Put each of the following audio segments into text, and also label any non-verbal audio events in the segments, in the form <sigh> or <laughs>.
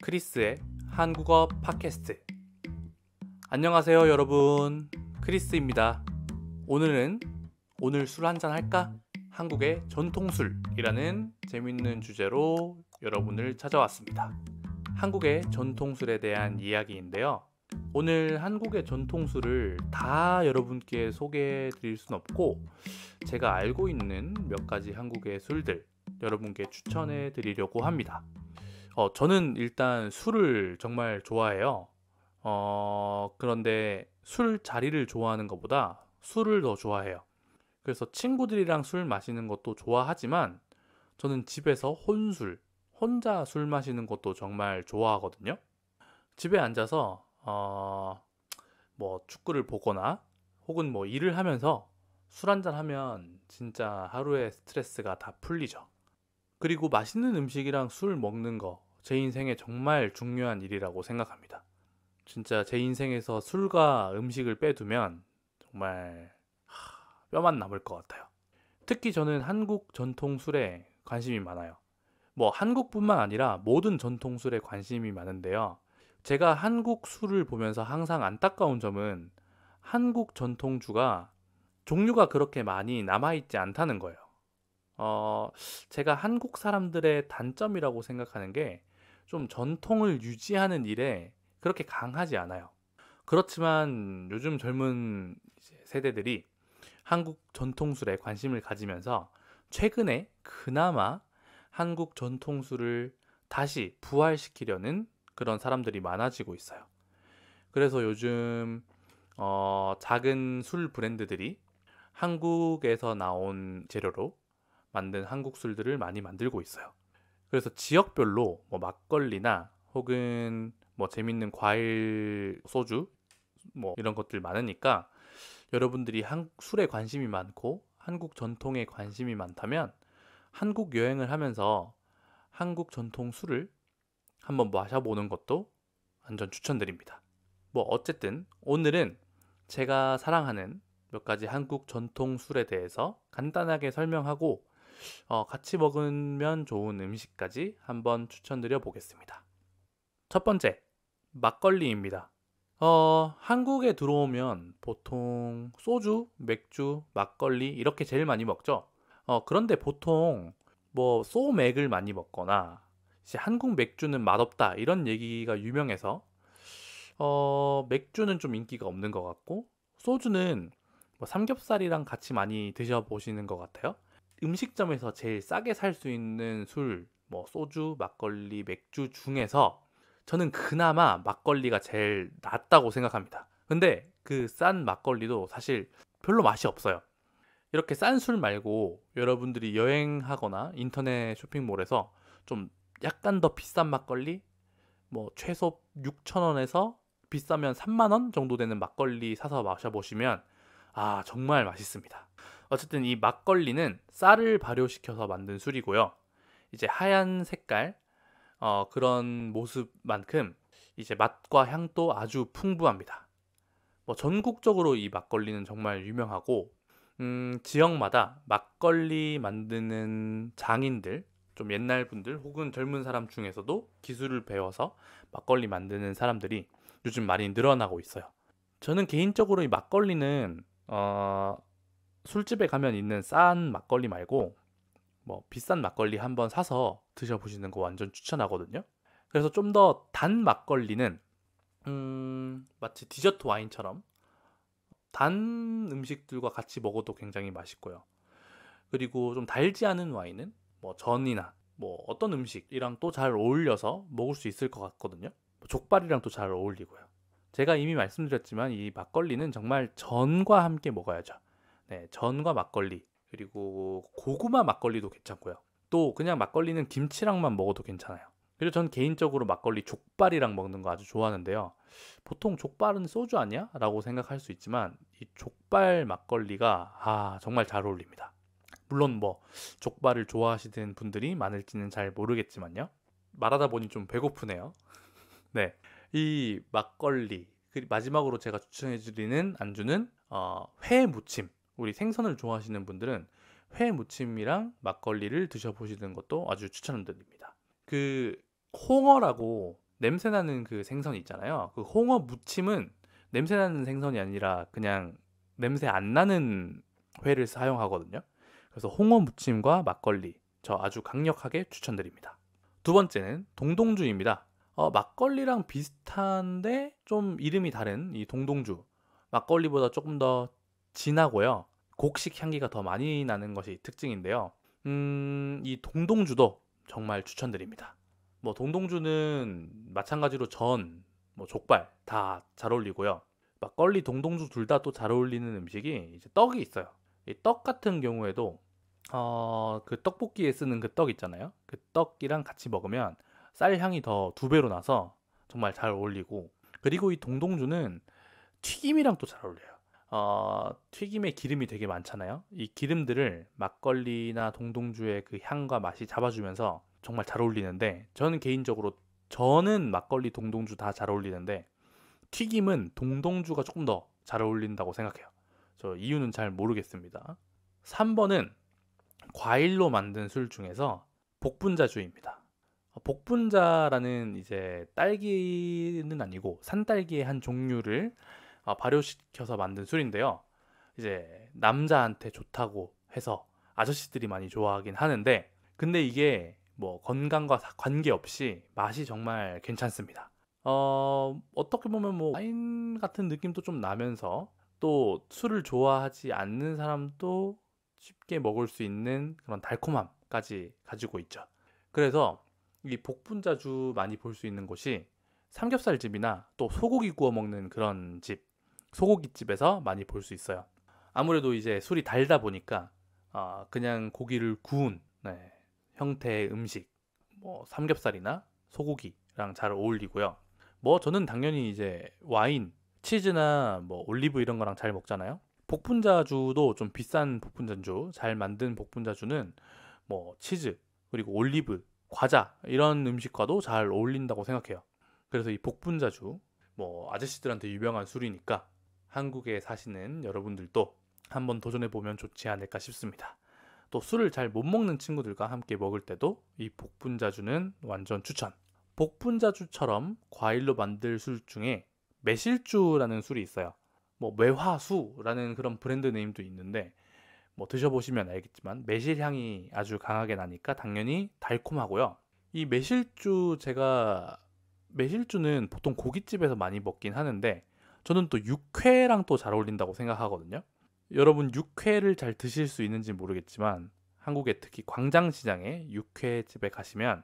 크리스의 한국어 팟캐스트 안녕하세요 여러분 크리스입니다 오늘은 오늘 술 한잔 할까? 한국의 전통술이라는 재밌는 주제로 여러분을 찾아왔습니다 한국의 전통술에 대한 이야기인데요 오늘 한국의 전통술을 다 여러분께 소개해 드릴 순 없고 제가 알고 있는 몇 가지 한국의 술들 여러분께 추천해 드리려고 합니다. 어, 저는 일단 술을 정말 좋아해요. 어, 그런데 술 자리를 좋아하는 것보다 술을 더 좋아해요. 그래서 친구들이랑 술 마시는 것도 좋아하지만 저는 집에서 혼술, 혼자 술 마시는 것도 정말 좋아하거든요. 집에 앉아서 어, 뭐 축구를 보거나 혹은 뭐 일을 하면서 술 한잔 하면 진짜 하루의 스트레스가 다 풀리죠. 그리고 맛있는 음식이랑 술 먹는 거 제 인생에 정말 중요한 일이라고 생각합니다. 진짜 제 인생에서 술과 음식을 빼두면 정말 뼈만 남을 것 같아요. 특히 저는 한국 전통술에 관심이 많아요. 뭐 한국뿐만 아니라 모든 전통술에 관심이 많은데요. 제가 한국 술을 보면서 항상 안타까운 점은 한국 전통주가 종류가 그렇게 많이 남아있지 않다는 거예요. 어, 제가 한국 사람들의 단점이라고 생각하는 게 좀 전통을 유지하는 일에 그렇게 강하지 않아요. 그렇지만 요즘 젊은 세대들이 한국 전통술에 관심을 가지면서 최근에 그나마 한국 전통술을 다시 부활시키려는 그런 사람들이 많아지고 있어요. 그래서 요즘 어, 작은 술 브랜드들이 한국에서 나온 재료로 만든 한국 술들을 많이 만들고 있어요. 그래서 지역별로 뭐 막걸리나 혹은 뭐 재밌는 과일 소주 뭐 이런 것들 많으니까 여러분들이 한, 술에 관심이 많고 한국 전통에 관심이 많다면 한국 여행을 하면서 한국 전통 술을 한번 마셔보는 것도 완전 추천드립니다. 뭐 어쨌든 오늘은 제가 사랑하는 몇 가지 한국 전통 술에 대해서 간단하게 설명하고 어, 같이 먹으면 좋은 음식까지 한번 추천드려 보겠습니다. 첫 번째, 막걸리입니다. 어, 한국에 들어오면 보통 소주, 맥주, 막걸리 이렇게 제일 많이 먹죠. 어, 그런데 보통 뭐 소맥을 많이 먹거나 이제 한국 맥주는 맛없다 이런 얘기가 유명해서 어, 맥주는 좀 인기가 없는 것 같고 소주는 뭐 삼겹살이랑 같이 많이 드셔보시는 것 같아요. 음식점에서 제일 싸게 살 수 있는 술, 뭐 소주, 막걸리, 맥주 중에서 저는 그나마 막걸리가 제일 낫다고 생각합니다. 근데 그 싼 막걸리도 사실 별로 맛이 없어요. 이렇게 싼 술 말고 여러분들이 여행하거나 인터넷 쇼핑몰에서 좀 약간 더 비싼 막걸리 뭐 최소 6천원에서 비싸면 3만원 정도 되는 막걸리 사서 마셔보시면 아 정말 맛있습니다. 어쨌든 이 막걸리는 쌀을 발효시켜서 만든 술이고요. 이제 하얀 색깔 어, 그런 모습만큼 이제 맛과 향도 아주 풍부합니다. 뭐 전국적으로 이 막걸리는 정말 유명하고 음, 지역마다 막걸리 만드는 장인들 좀 옛날 분들 혹은 젊은 사람 중에서도 기술을 배워서 막걸리 만드는 사람들이 요즘 많이 늘어나고 있어요. 저는 개인적으로 이 막걸리는 어, 술집에 가면 있는 싼 막걸리 말고 뭐 비싼 막걸리 한번 사서 드셔보시는 거 완전 추천하거든요. 그래서 좀 더 단 막걸리는 음, 마치 디저트 와인처럼 단 음식들과 같이 먹어도 굉장히 맛있고요. 그리고 좀 달지 않은 와인은 뭐 전이나 뭐 어떤 음식이랑 또 잘 어울려서 먹을 수 있을 것 같거든요. 뭐 족발이랑 또 잘 어울리고요. 제가 이미 말씀드렸지만 이 막걸리는 정말 전과 함께 먹어야죠. 네, 전과 막걸리 그리고 고구마 막걸리도 괜찮고요. 또 그냥 막걸리는 김치랑만 먹어도 괜찮아요. 그리고 전 개인적으로 막걸리 족발이랑 먹는 거 아주 좋아하는데요. 보통 족발은 소주 아니야? 라고 생각할 수 있지만 이 족발 막걸리가 아 정말 잘 어울립니다. 물론 뭐 족발을 좋아하시는 분들이 많을지는 잘 모르겠지만요. 말하다 보니 좀 배고프네요. <laughs> 네, 이 막걸리 그리고 마지막으로 제가 추천해드리는 안주는 어, 회 무침. 우리 생선을 좋아하시는 분들은 회 무침이랑 막걸리를 드셔보시는 것도 아주 추천드립니다. 그 홍어라고 냄새나는 그 생선 있잖아요. 그 홍어 무침은 냄새나는 생선이 아니라 그냥 냄새 안 나는 회를 사용하거든요. 그래서 홍어 무침과 막걸리 저 아주 강력하게 추천드립니다. 두 번째는 동동주입니다. 어, 막걸리랑 비슷한데 좀 이름이 다른 이 동동주. 막걸리보다 조금 더 진하고요. 곡식 향기가 더 많이 나는 것이 특징인데요. 음, 이 동동주도 정말 추천드립니다. 뭐 동동주는 마찬가지로 전, 뭐 족발 다 잘 어울리고요. 막걸리 동동주 둘 다 또 잘 어울리는 음식이 이제 떡이 있어요. 이 떡 같은 경우에도 어, 그 떡볶이에 쓰는 그 떡 있잖아요. 그 떡이랑 같이 먹으면 쌀 향이 더 두 배로 나서 정말 잘 어울리고 그리고 이 동동주는 튀김이랑 또 잘 어울려요. 어, 튀김에 기름이 되게 많잖아요. 이 기름들을 막걸리나 동동주의 그 향과 맛이 잡아주면서 정말 잘 어울리는데 저는 개인적으로 저는 막걸리 동동주 다 잘 어울리는데 튀김은 동동주가 조금 더 잘 어울린다고 생각해요. 저 이유는 잘 모르겠습니다. 3번은 과일로 만든 술 중에서 복분자주입니다. 어, 복분자라는 이제 딸기는 아니고 산딸기의 한 종류를 아, 발효시켜서 만든 술인데요. 이제 남자한테 좋다고 해서 아저씨들이 많이 좋아하긴 하는데 근데 이게 뭐 건강과 관계없이 맛이 정말 괜찮습니다. 어, 어떻게 보면 뭐 와인 같은 느낌도 좀 나면서 또 술을 좋아하지 않는 사람도 쉽게 먹을 수 있는 그런 달콤함까지 가지고 있죠. 그래서 이 복분자주 많이 볼 수 있는 곳이 삼겹살집이나 또 소고기 구워 먹는 그런 집 소고기집에서 많이 볼 수 있어요. 아무래도 이제 술이 달다 보니까 어, 그냥 고기를 구운 네, 형태의 음식, 뭐 삼겹살이나 소고기랑 잘 어울리고요. 뭐 저는 당연히 이제 와인, 치즈나 뭐 올리브 이런 거랑 잘 먹잖아요. 복분자주도 좀 비싼 복분자주, 잘 만든 복분자주는 뭐 치즈 그리고 올리브, 과자 이런 음식과도 잘 어울린다고 생각해요. 그래서 이 복분자주 뭐 아저씨들한테 유명한 술이니까 한국에 사시는 여러분들도 한번 도전해 보면 좋지 않을까 싶습니다. 또 술을 잘 못 먹는 친구들과 함께 먹을 때도 이 복분자주는 완전 추천. 복분자주처럼 과일로 만들 술 중에 매실주라는 술이 있어요. 뭐 매화수라는 그런 브랜드 네임도 있는데 뭐 드셔보시면 알겠지만 매실향이 아주 강하게 나니까 당연히 달콤하고요. 이 매실주 제가 매실주는 보통 고깃집에서 많이 먹긴 하는데 저는 또 육회랑 또 잘 어울린다고 생각하거든요. 여러분 육회를 잘 드실 수 있는지 모르겠지만 한국에 특히 광장시장에 육회집에 가시면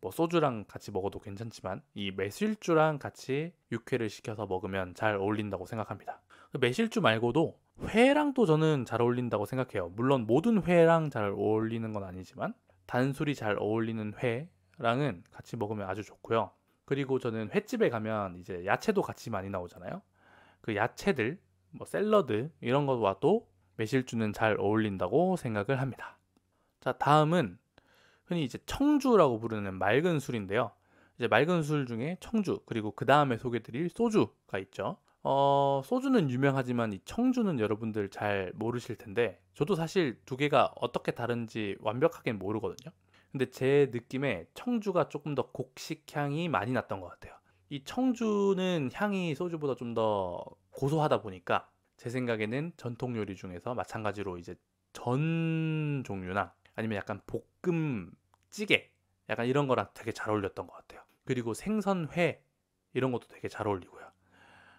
뭐 소주랑 같이 먹어도 괜찮지만 이 매실주랑 같이 육회를 시켜서 먹으면 잘 어울린다고 생각합니다. 매실주 말고도 회랑 또 저는 잘 어울린다고 생각해요. 물론 모든 회랑 잘 어울리는 건 아니지만 단술이 잘 어울리는 회랑은 같이 먹으면 아주 좋고요. 그리고 저는 횟집에 가면 이제 야채도 같이 많이 나오잖아요. 그 야채들, 뭐 샐러드 이런 것와도 매실주는 잘 어울린다고 생각을 합니다. 자, 다음은 흔히 이제 청주라고 부르는 맑은 술인데요. 이제 맑은 술 중에 청주 그리고 그 다음에 소개드릴 소주가 있죠. 어, 소주는 유명하지만 이 청주는 여러분들 잘 모르실 텐데 저도 사실 두 개가 어떻게 다른지 완벽하게 모르거든요. 근데 제 느낌에 청주가 조금 더 곡식향이 많이 났던 것 같아요. 이 청주는 향이 소주보다 좀 더 고소하다 보니까 제 생각에는 전통 요리 중에서 마찬가지로 이제 전 종류나 아니면 약간 볶음 찌개 약간 이런 거랑 되게 잘 어울렸던 것 같아요. 그리고 생선회 이런 것도 되게 잘 어울리고요.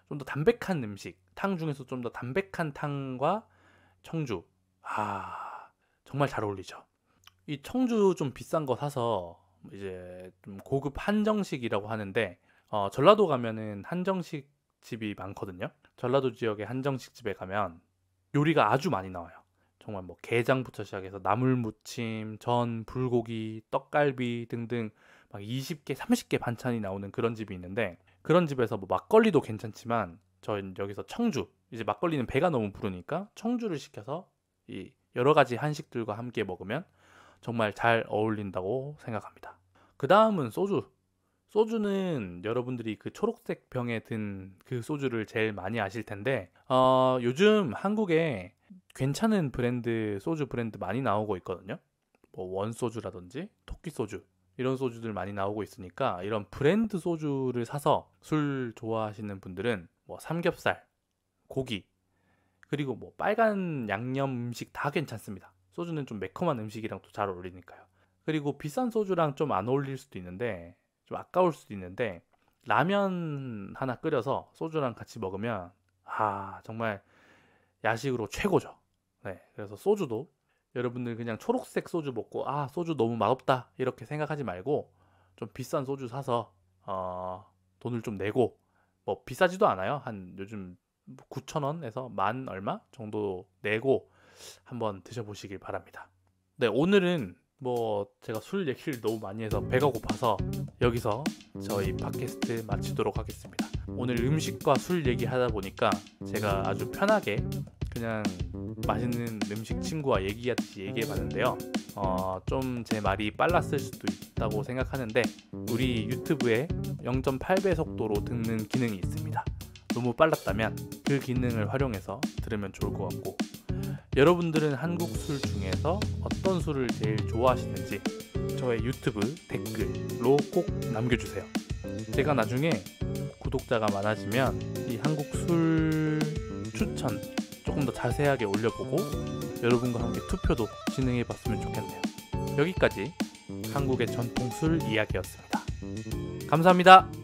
좀 더 담백한 음식 탕 중에서 좀 더 담백한 탕과 청주 아 정말 잘 어울리죠. 이 청주 좀 비싼 거 사서 이제 좀 고급 한정식이라고 하는데 어, 전라도 가면은 한정식 집이 많거든요. 전라도 지역의 한정식 집에 가면 요리가 아주 많이 나와요. 정말 뭐 게장부터 시작해서 나물무침, 전, 불고기, 떡갈비 등등 막 20개, 30개 반찬이 나오는 그런 집이 있는데 그런 집에서 뭐 막걸리도 괜찮지만 저는 여기서 청주 이제 막걸리는 배가 너무 부르니까 청주를 시켜서 이 여러 가지 한식들과 함께 먹으면 정말 잘 어울린다고 생각합니다. 그 다음은 소주. 소주는 여러분들이 그 초록색 병에 든 그 소주를 제일 많이 아실 텐데 어, 요즘 한국에 괜찮은 브랜드 소주 브랜드 많이 나오고 있거든요. 뭐 원소주라든지 토끼 소주 이런 소주들 많이 나오고 있으니까 이런 브랜드 소주를 사서 술 좋아하시는 분들은 뭐 삼겹살, 고기 그리고 뭐 빨간 양념 음식 다 괜찮습니다. 소주는 좀 매콤한 음식이랑 또 잘 어울리니까요. 그리고 비싼 소주랑 좀 안 어울릴 수도 있는데 좀 아까울 수도 있는데 라면 하나 끓여서 소주랑 같이 먹으면 아 정말 야식으로 최고죠. 네, 그래서 소주도 여러분들 그냥 초록색 소주 먹고 아 소주 너무 맛없다 이렇게 생각하지 말고 좀 비싼 소주 사서 어, 돈을 좀 내고 뭐 비싸지도 않아요. 한 요즘 9천 원에서 만 얼마 정도 내고 한번 드셔보시길 바랍니다. 네, 오늘은 뭐 제가 술 얘기를 너무 많이 해서 배가 고파서 여기서 저희 팟캐스트 마치도록 하겠습니다. 오늘 음식과 술 얘기하다 보니까 제가 아주 편하게 그냥 맛있는 음식 친구와 얘기하듯이 얘기해봤는데요. 어, 좀 제 말이 빨랐을 수도 있다고 생각하는데 우리 유튜브에 0.8배 속도로 듣는 기능이 있습니다. 너무 빨랐다면 그 기능을 활용해서 들으면 좋을 것 같고 여러분들은 한국 술 중에서 어떤 술을 제일 좋아하시는지 저의 유튜브 댓글로 꼭 남겨주세요. 제가 나중에 구독자가 많아지면 이 한국 술 추천 조금 더 자세하게 올려보고 여러분과 함께 투표도 진행해 봤으면 좋겠네요. 여기까지 한국의 전통술 이야기였습니다. 감사합니다.